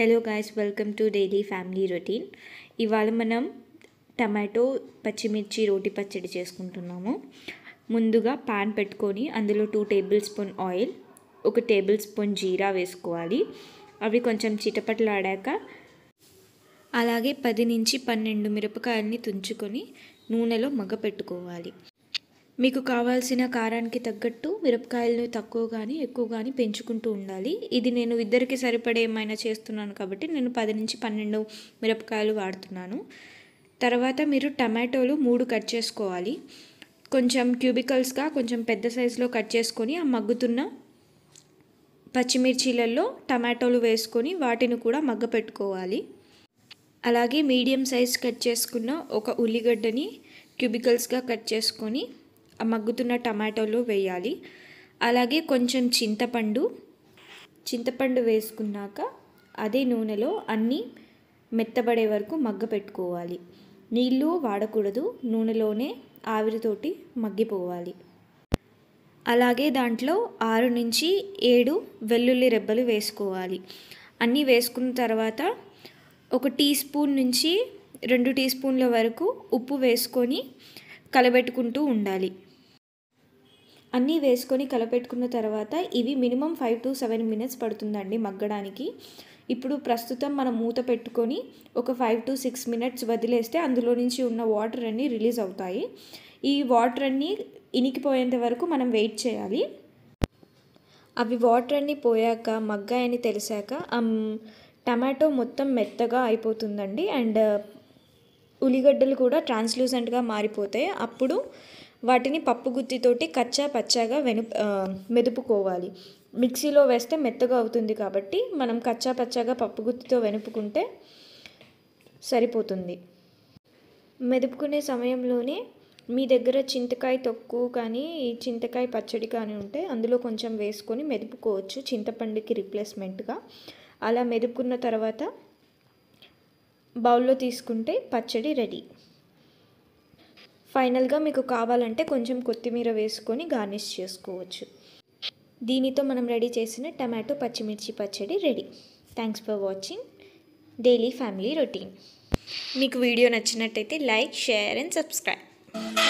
hello guys welcome to daily family routine ఇవాళ మనం tomato పచ్చిమిర్చి రోటి పచ్చడి చేసుకుంటున్నాము ముందుగా పాన్ పెట్టుకొని అందులో టూ టేబుల్ స్పూన్ ఆయిల్ ఒక టేబుల్ స్పూన్ జీరా వేసుకోవాలి అవి కొంచెం చిటపట్లాడాక అలాగే పది నుంచి పన్నెండు మిరపకాయల్ని తుంచుకొని నూనెలో మగ్గ పెట్టుకోవాలి మీకు కావాల్సిన కారానికి తగ్గట్టు మిరపకాయలను తక్కువ కానీ ఎక్కువ కానీ పెంచుకుంటూ ఉండాలి ఇది నేను ఇద్దరికి సరిపడే ఏమైనా చేస్తున్నాను కాబట్టి నేను పది నుంచి పన్నెండు మిరపకాయలు వాడుతున్నాను తర్వాత మీరు టమాటోలు మూడు కట్ చేసుకోవాలి కొంచెం క్యూబికల్స్గా కొంచెం పెద్ద సైజులో కట్ చేసుకొని ఆ మగ్గుతున్న పచ్చిమిర్చీలలో టమాటోలు వేసుకొని వాటిని కూడా మగ్గ పెట్టుకోవాలి అలాగే మీడియం సైజ్ కట్ చేసుకున్న ఒక ఉల్లిగడ్డని క్యూబికల్స్గా కట్ చేసుకొని మగ్గుతున్న టమాటోలు వేయాలి అలాగే కొంచెం చింతపండు చింతపండు వేసుకున్నాక అదే నూనెలో అన్నీ మెత్తబడే వరకు మగ్గ పెట్టుకోవాలి నీళ్ళు వాడకూడదు నూనెలోనే ఆవిరితోటి మగ్గిపోవాలి అలాగే దాంట్లో ఆరు నుంచి ఏడు వెల్లుల్లి రెబ్బలు వేసుకోవాలి అన్నీ వేసుకున్న తర్వాత ఒక టీ స్పూన్ నుంచి రెండు టీ స్పూన్ల వరకు ఉప్పు వేసుకొని కలబెట్టుకుంటూ ఉండాలి అన్నీ వేసుకొని కలపెట్టుకున్న తర్వాత ఇవి minimum five to seven minutes పడుతుందండి మగ్గడానికి ఇప్పుడు ప్రస్తుతం మనం మూత పెట్టుకొని ఒక ఫైవ్ టు సిక్స్ మినిట్స్ వదిలేస్తే అందులో నుంచి ఉన్న వాటర్ అన్నీ రిలీజ్ అవుతాయి ఈ వాటర్ అన్నీ ఇనికిపోయేంత వరకు మనం వెయిట్ చేయాలి అవి వాటర్ అన్నీ పోయాక మగ్గాయని తెలిసాక టమాటో మొత్తం మెత్తగా అయిపోతుందండి అండ్ ఉల్లిగడ్డలు కూడా ట్రాన్స్లూసెంట్గా మారిపోతాయి అప్పుడు వాటిని పప్పుగుత్తితోటి కచ్చా పచ్చాగా వెను మెదుపుకోవాలి మిక్సీలో వేస్తే మెత్తగా అవుతుంది కాబట్టి మనం కచ్చా పచ్చాగా పప్పుగుత్తితో వెనుపుకుంటే సరిపోతుంది మెదుపుకునే సమయంలోనే మీ దగ్గర చింతకాయ తొక్కు కానీ చింతకాయ పచ్చడి కానీ ఉంటే అందులో కొంచెం వేసుకొని మెదుపుకోవచ్చు చింతపండుకి రిప్లేస్మెంట్గా అలా మెదుపుకున్న తర్వాత బౌల్లో తీసుకుంటే పచ్చడి రెడీ ఫైనల్గా మీకు కావాలంటే కొంచెం కొత్తిమీర వేసుకొని గార్నిష్ చేసుకోవచ్చు దీనితో మనం రెడీ చేసిన టమాటో పచ్చిమిర్చి పచ్చడి ready thanks for watching daily family routine మీకు వీడియో నచ్చినట్టయితే లైక్ షేర్ అండ్ సబ్స్క్రైబ్